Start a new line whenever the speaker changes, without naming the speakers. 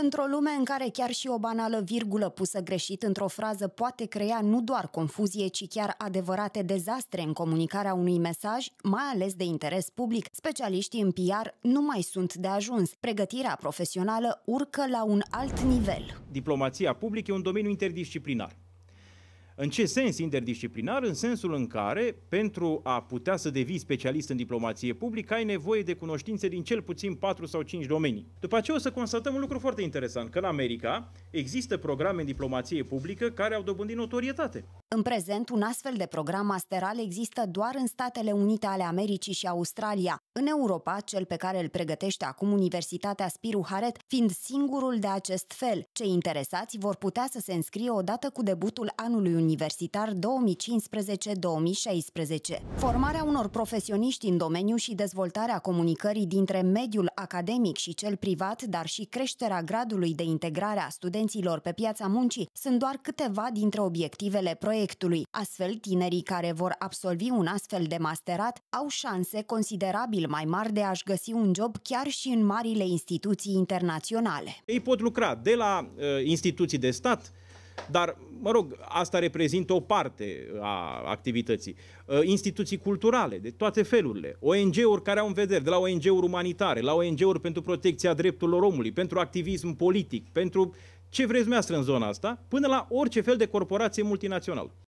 Într-o lume în care chiar și o banală virgulă pusă greșit într-o frază poate crea nu doar confuzie, ci chiar adevărate dezastre în comunicarea unui mesaj, mai ales de interes public, specialiștii în PR nu mai sunt de ajuns. Pregătirea profesională urcă la un alt nivel.
Diplomația publică e un domeniu interdisciplinar. În ce sens interdisciplinar? În sensul în care, pentru a putea să devii specialist în diplomație publică, ai nevoie de cunoștințe din cel puțin 4 sau 5 domenii. După aceea o să constatăm un lucru foarte interesant, că în America există programe în diplomație publică care au dobândit notorietate.
În prezent, un astfel de program masteral există doar în Statele Unite ale Americii și Australia. În Europa, cel pe care îl pregătește acum Universitatea Spiru Haret, fiind singurul de acest fel, cei interesați vor putea să se înscrie odată cu debutul anului universitar 2015-2016. Formarea unor profesioniști în domeniu și dezvoltarea comunicării dintre mediul academic și cel privat, dar și creșterea gradului de integrare a studenților pe piața muncii, sunt doar câteva dintre obiectivele proiectului proiectului. Astfel, tinerii care vor absolvi un astfel de masterat au șanse considerabil mai mari de a-și găsi un job chiar și în marile instituții internaționale.
Ei pot lucra de la uh, instituții de stat, dar, mă rog, asta reprezintă o parte a activității. Ă, instituții culturale, de toate felurile, ONG-uri care au în vedere, de la ONG-uri umanitare, la ONG-uri pentru protecția drepturilor omului, pentru activism politic, pentru ce vreți dumneavoastră în zona asta, până la orice fel de corporație multinațională.